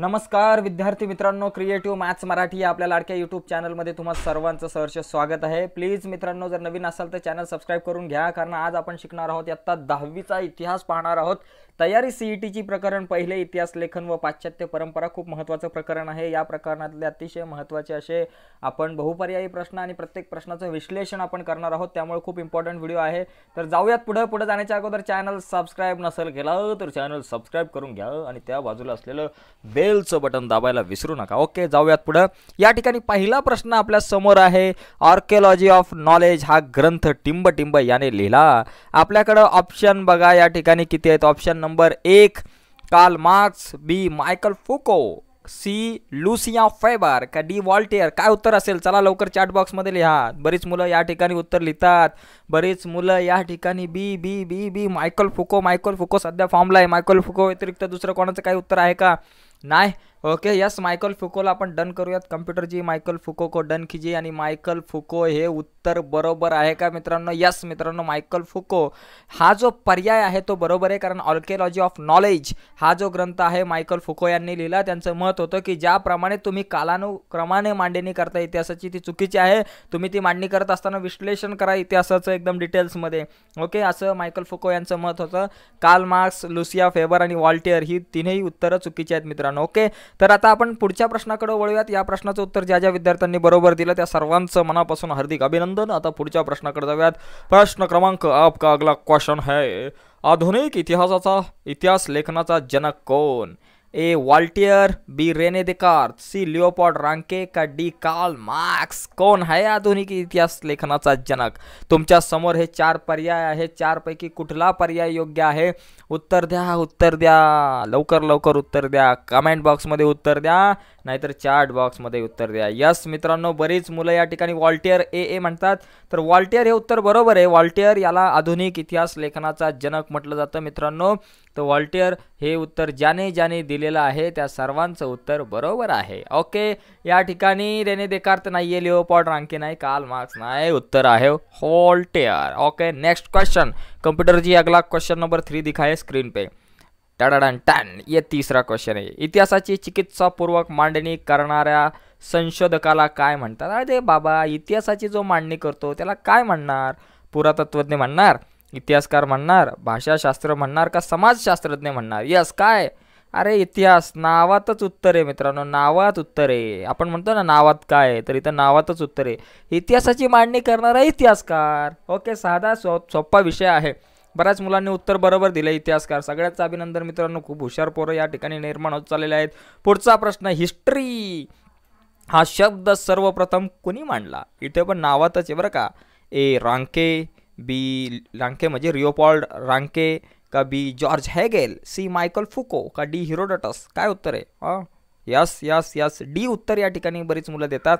नमस्कार विद्यार्थी मित्रांनो क्रिएटिव्ह मॅथ्स मराठी या आपल्या लाडक्या यूट्यूब चॅनलमध्ये तुम्हाला सर्वांचं सहर्ष स्वागत आहे प्लीज मित्रांनो जर नवीन असाल तर चॅनल सबस्क्राईब करून घ्या कारण आज आपण शिकणार आहोत आत्ता दहावीचा इतिहास पाहणार आहोत तयारी सीईटीची e प्रकरण पहिले इतिहास लेखन व पाश्चात्य परंपरा खूप महत्त्वाचं प्रकरण आहे या प्रकरणातले अतिशय महत्त्वाचे असे आपण बहुपर्यायी प्रश्न आणि प्रत्येक प्रश्नाचं विश्लेषण आपण करणार आहोत त्यामुळे खूप इम्पॉर्टंट व्हिडिओ आहे तर जाऊयात पुढं पुढे जाण्याच्या अगोदर चॅनल सबस्क्राईब नसेल केलं तर चॅनल सबस्क्राईब करून घ्या आणि त्या बाजूला असलेलं बेलचं बटन दाबायला विसरू नका ओके जाऊयात पुढं या ठिकाणी पहिला प्रश्न आपल्या समोर आहे आर्किओलॉजी ऑफ नॉलेज हा ग्रंथ टिंब टिंब याने लिहिला आपल्याकडं ऑप्शन बघा या ठिकाणी किती आहेत ऑप्शन नंबर एक Karl Marx B Michael Foucault C Lucien Febvre का डी वॉल्टेअर काय उत्तर असेल चला लवकर चॅट बॉक्समध्ये लिहा बरीच मुलं या ठिकाणी उत्तर लिहितात बरीच मुलं या ठिकाणी बी बी बी बी मायकल फुको मायकल फुको सध्या फॉर्मला आहे मायकल फुको व्यतिरिक्त दुसरं कोणाचं काही उत्तर आहे का नाही ओके यस मायकल फुकोला आपण डन करूयात कम्प्युटरची मायकल फुको को डन कीजिए आणि मायकल फुको हे उत्तर बरोबर आहे का मित्रांनो यस मित्रांनो मायकल फुको हा जो पर्याय आहे तो बरोबर आहे कारण ऑर्केलॉजी ऑफ नॉलेज हा जो ग्रंथ आहे मायकल फुको यांनी लिहिला त्यांचं मत होतं की ज्याप्रमाणे तुम्ही कालानुक्रमाने मांडणी करता इतिहासाची ती चुकीची आहे तुम्ही ती मांडणी करत असताना विश्लेषण करा इतिहासाचं एकदम डिटेल्समध्ये ओके असं मायकल फुको यांचं मत होतं काल मार्क्स लुसिया फेबर आणि वॉल्टियर ही तिन्ही उत्तरं चुकीची आहेत मित्रांनो मित्रांनो ओके तर आता आपण पुढच्या प्रश्नाकडे वळूयात या प्रश्नाचं उत्तर ज्या ज्या विद्यार्थ्यांनी बरोबर दिलं त्या सर्वांचं मनापासून हार्दिक अभिनंदन आता पुढच्या प्रश्नाकडे जाऊयात प्रश्न क्रमांक आपका अगला क्वेश्चन है आधुनिक इतिहासाचा इतिहास लेखनाचा जनक कोण A Voltaire B Rene Descartes C Leopold Ranke का डी कार्ल मार्क्स कोण आहे आधुनिक इतिहास लेखनाचा जनक तुमच्या समोर हे चार पर्याय आहे चारपैकी कुठला पर्याय योग्य आहे उत्तर द्या उत्तर द्या लवकर लवकर उत्तर द्या कमेंट बॉक्समध्ये उत्तर द्या नाहीतर चार्ट बॉक्समध्ये उत्तर द्या यस मित्रांनो बरीच मुलं या ठिकाणी वॉल्टियर ए ए म्हणतात तर वॉल्टियर हे उत्तर बरोबर आहे वॉल्टियर याला आधुनिक इतिहास लेखनाचा जनक म्हटलं जातं मित्रांनो तर वॉल्टियर हे उत्तर ज्याने ज्याने दिले लिहिलेलं आहे त्या सर्वांचं उत्तर बरोबर आहे ओके या ठिकाणी रेने देकार्त नाही आहे लिओपॉड रांकी नाही काल मार्क्स नाही उत्तर आहे होल्टेयर ओके नेक्स्ट क्वेश्चन कम्प्युटरची अगला क्वेश्चन नंबर थ्री दिखाए स्क्रीन पे टडाडन टॅन ये तिसरा क्वेश्चन आहे इतिहासाची चिकित्सापूर्वक मांडणी करणाऱ्या संशोधकाला काय म्हणतात अरे बाबा इतिहासाची जो मांडणी करतो त्याला काय म्हणणार पुरातत्वज्ञ म्हणणार इतिहासकार म्हणणार भाषाशास्त्र म्हणणार का समाजशास्त्रज्ञ म्हणणार यस काय अरे इतिहास नावातच उत्तर आहे मित्रांनो नावात उत्तर आहे आपण म्हणतो ना नावात काय आहे तर इथं नावातच उत्तर आहे इतिहासाची मांडणी करणारा इतिहासकार ओके साधा सो सोप्पा विषय आहे बऱ्याच मुलांनी उत्तर बरोबर दिलं इतिहासकार सगळ्याचं अभिनंदन मित्रांनो खूप हुशार पोरं या ठिकाणी निर्माण होत चाललेले आहेत पुढचा प्रश्न हिस्ट्री हा शब्द सर्वप्रथम कोणी मांडला इथे पण नावातच आहे बरं का ए रांके बी रांके म्हणजे रिओपॉल्ड रांके का B George Hegel C Michael Foucault का डी हिरोडटस काय उत्तर आहे हां यस यस यस डी उत्तर या ठिकाणी बरीच मुलं देतात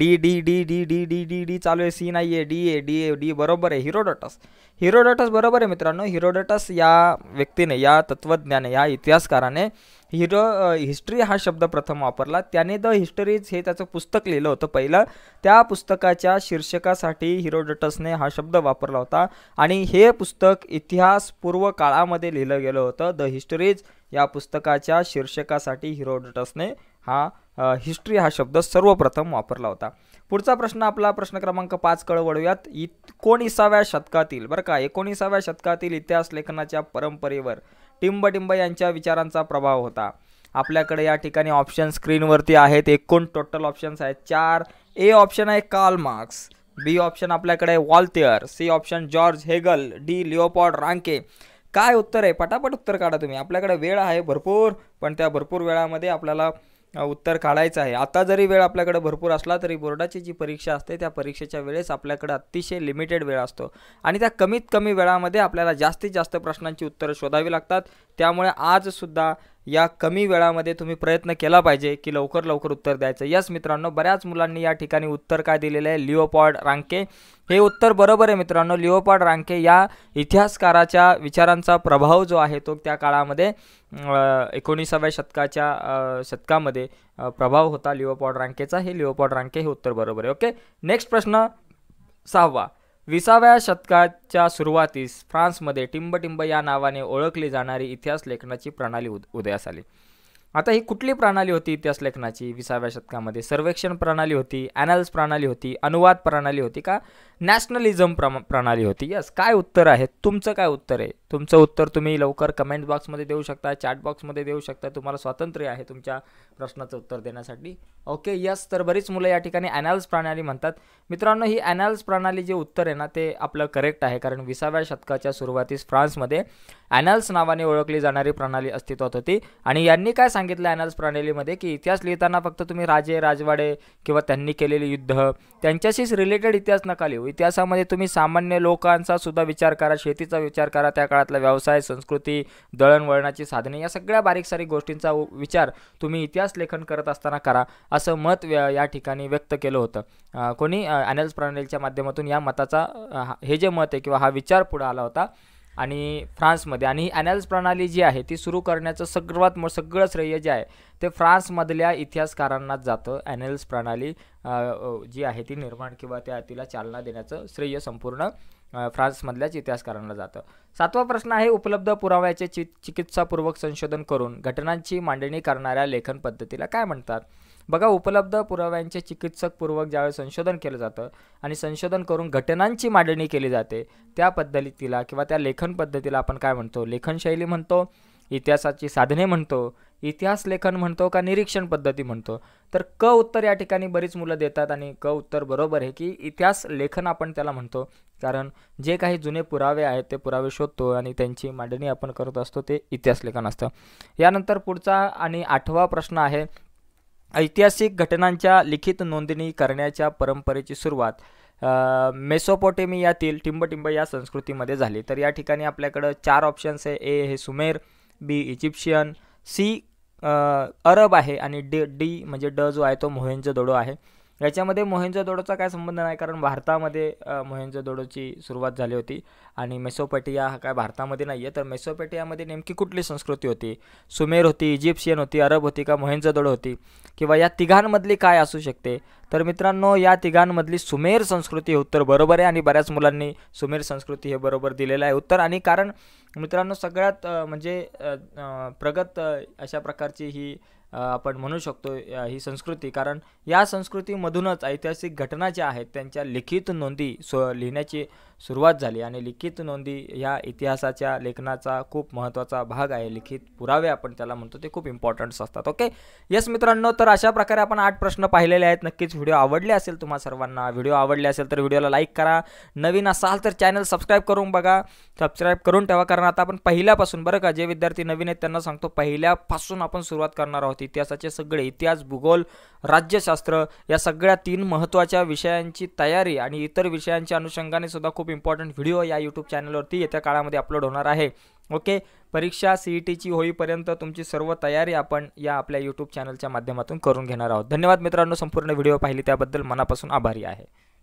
D D D D D D D D चालू आहे सी नाही आहे D A D A D बरोबर आहे हिरोडटस हिरोडटस बरोबर आहे मित्रांनो हिरोडटस या व्यक्तीने या तत्वज्ञाने या इतिहासकाराने हिरो हिस्ट्री हा शब्द प्रथम वापरला त्याने द हिस्टरीज हे त्याचं पुस्तक लिहिलं होतं पहिलं त्या पुस्तकाच्या शीर्षकासाठी हिरोडटसने हा शब्द वापरला होता आणि हे पुस्तक इतिहास पूर्व काळामध्ये लिहिलं गेलं होतं द हिस्टरीज या पुस्तकाच्या शीर्षकासाठी हिरोडटसने हा हिस्ट्री हा शब्द सर्वप्रथम वापरला होता पुढचा प्रश्न आपला प्रश्न क्रमांक पाच कळ वळूयात एकोणीसाव्या शतकातील बरं का एकोणीसाव्या शतकातील इतिहास लेखनाच्या परंपरेवर टिंबटिंब यांच्या विचारांचा प्रभाव होता आपल्याकडे या ठिकाणी ऑप्शन स्क्रीनवरती आहेत एकूण टोटल ऑप्शन्स आहेत चार ए ऑप्शन आहे कार्ल मार्क्स बी ऑप्शन आपल्याकडे Voltaire C option George Hegel D Leopold Ranke काय उत्तर आहे पटापट उत्तर काढा तुम्ही आपल्याकडे वेळ आहे भरपूर पण त्या भरपूर वेळामध्ये आपल्याला उत्तर काढायचं आहे आता जरी वेळ आपल्याकडे भरपूर असला तरी बोर्डाची जी परीक्षा असते त्या परीक्षेच्या वेळेस आपल्याकडे अतिशय लिमिटेड वेळ असतो आणि त्या कमीत कमी वेळामध्ये आपल्याला जास्तीत जास्त प्रश्नांची उत्तरं शोधावी लागतात त्यामुळे आजसुद्धा या कमी वेळामध्ये तुम्ही प्रयत्न केला पाहिजे की लवकर लवकर उत्तर द्यायचं यस मित्रांनो बऱ्याच मुलांनी या ठिकाणी उत्तर काय दिलेलं आहे लिओपॉड रांके हे उत्तर बरोबर आहे मित्रांनो लिओपॉड रांके या इतिहासकाराच्या विचारांचा प्रभाव जो आहे तो त्या काळामध्ये एकोणीसाव्या शतकाच्या शतकामध्ये प्रभाव होता लिओपॉड रांकेचा हे लिओपॉड रांके हे उत्तर बरोबर आहे ओके नेक्स्ट प्रश्न सहावा विसाव्या शतकाच्या सुरुवातीस फ्रान्समध्ये टिंबटिंब या नावाने ओळखली जाणारी इतिहास लेखनाची प्रणाली उद उदयास आली आता ही कुठली प्रणाली होती इतिहास लेखनाची विसाव्या शतकामध्ये सर्वेक्षण प्रणाली होती ॲनल्स प्रणाली होती अनुवाद प्रणाली होती का नॅशनलिझम प्रणाली होती यस काय उत्तर आहे तुमचं काय उत्तर आहे तुमचं उत्तर तुम्ही लवकर कमेंट बॉक्समध्ये देऊ शकता चॅट बॉक्समध्ये देऊ शकता तुम्हाला स्वातंत्र्य आहे तुमच्या प्रश्नाचं उत्तर देण्यासाठी ओके यस तर बरीच मुलं या ठिकाणी ॲनाल्स प्रणाली म्हणतात मित्रांनो ही ॲनाल्स प्रणाली जे उत्तर आहे ना ते आपलं करेक्ट आहे कारण विसाव्या शतकाच्या सुरुवातीस फ्रान्समध्ये अॅनॅल्स नावाने ओळखली जाणारी प्रणाली अस्तित्वात होती आणि यांनी काय सांगितलं अॅनॅल्स प्रणालीमध्ये की इतिहास लिहिताना फक्त तुम्ही राजे राजवाडे किंवा त्यांनी केलेले युद्ध त्यांच्याशीच रिलेटेड इतिहास नका लिहू इतिहासामध्ये तुम्ही सामान्य लोकांचा सुद्धा विचार करा शेतीचा विचार करा त्या काळातला व्यवसाय संस्कृती दळणवळणाची साधने या सगळ्या बारीक सारीक गोष्टींचा विचार तुम्ही इतिहास लेखन करत असताना करा असं मत या ठिकाणी व्यक्त केलं होतं कोणी अॅनल्स प्रणालीच्या माध्यमातून या मताचा हे जे मत आहे किंवा हा विचार पुढे आला होता आणि फ्रान्समध्ये आणि ही प्रणाली जी आहे ती सुरू करण्याचं सर्वात मग सगळं श्रेय जे आहे ते फ्रान्समधल्या इतिहासकारांनाच जातं अॅनॅलिस प्रणाली जी आहे ती निर्माण किंवा त्या तिला चालना देण्याचं श्रेय संपूर्ण फ्रान्समधल्याच इतिहासकारांना जातं सातवा प्रश्न आहे उपलब्ध पुराव्याचे चि चिकित्सापूर्वक संशोधन करून घटनांची मांडणी करणाऱ्या लेखन पद्धतीला काय म्हणतात बघा उपलब्ध पुराव्यांचे चिकित्सकपूर्वक ज्यावेळेस संशोधन केलं जातं आणि संशोधन करून घटनांची मांडणी केली जाते त्या पद्धतीला किंवा त्या लेखन पद्धतीला आपण काय म्हणतो लेखनशैली म्हणतो इतिहासाची साधने म्हणतो इतिहास लेखन म्हणतो का निरीक्षण पद्धती म्हणतो तर क उत्तर या ठिकाणी बरीच मुलं देतात आणि क उत्तर बरोबर आहे की इतिहास लेखन आपण त्याला म्हणतो कारण जे काही जुने पुरावे आहेत ते पुरावे शोधतो आणि त्यांची मांडणी आपण करत असतो ते इतिहास लेखन असतं यानंतर पुढचा आणि आठवा प्रश्न आहे ऐतिहासिक घटनांच्या लिखित नोंदणी करण्याच्या परंपरेची सुरुवात मेसोपोटेमियातील टिंबटिंब या संस्कृतीमध्ये झाली तर या ठिकाणी आपल्याकडं चार ऑप्शन्स आहे ए हे Sumer B Egyptian C Arab आहे आणि डी डी म्हणजे ड जो आहे तो मोहेंजोदडो आहे याच्यामध्ये दोडोचा काय संबंध नाही कारण भारतामध्ये मोहेंजोदडोची सुरुवात झाली होती आणि मेसोपेटिया हा काय भारतामध्ये नाही आहे तर मेसोपेटियामध्ये नेमकी कुठली संस्कृती होती सुमेर होती इजिप्शियन होती अरब होती का मोहेंजोदडो होती किंवा या तिघांमधली काय असू शकते तर मित्रांनो या तिघांमधली सुमेर संस्कृती हे उत्तर बरोबर आहे आणि बऱ्याच मुलांनी सुमेर संस्कृती हे बरोबर दिलेलं आहे उत्तर आणि कारण मित्रांनो सगळ्यात म्हणजे प्रगत अशा प्रकारची ही आपण म्हणू शकतो ही संस्कृती कारण या संस्कृतीमधूनच ऐतिहासिक घटना ज्या आहेत त्यांच्या लिखित नोंदी स्व लिहिण्याची सुरुवात झाली आणि लिखित नोंदी ह्या इतिहासाच्या लेखनाचा खूप महत्त्वाचा भाग आहे लिखित पुरावे आपण त्याला म्हणतो ते खूप इम्पॉर्टंट्स असतात ओके येस मित्रांनो तर अशा प्रकारे आपण आठ प्रश्न पाहिलेले आहेत नक्कीच व्हिडिओ आवडले असेल तुम्हा सर्वांना व्हिडिओ आवडले असेल तर व्हिडिओला लाईक करा नवीन असाल तर चॅनल सबस्क्राईब करून बघा सबस्क्राईब करून ठेवा कारण आता आपण पहिल्यापासून बरं का जे विद्यार्थी नवीन आहेत त्यांना सांगतो पहिल्यापासून आपण सुरुवात करणार आहोत इतिहासाचे सगळे इतिहास भूगोल राज्यशास्त्र या सगळ्या तीन महत्त्वाच्या विषयांची तयारी आणि इतर विषयांच्या अनुषंगाने सुद्धा खूप इम्पॉर्टंट व्हिडिओ या यूट्यूब चॅनलवरती येत्या काळामध्ये अपलोड होणार आहे ओके परीक्षा सी ई e टीची होईपर्यंत तुमची सर्व तयारी आपण या आपल्या यूट्यूब चॅनलच्या माध्यमातून करून घेणार आहोत धन्यवाद मित्रांनो संपूर्ण व्हिडिओ पाहिली त्याबद्दल मनापासून आभारी आहे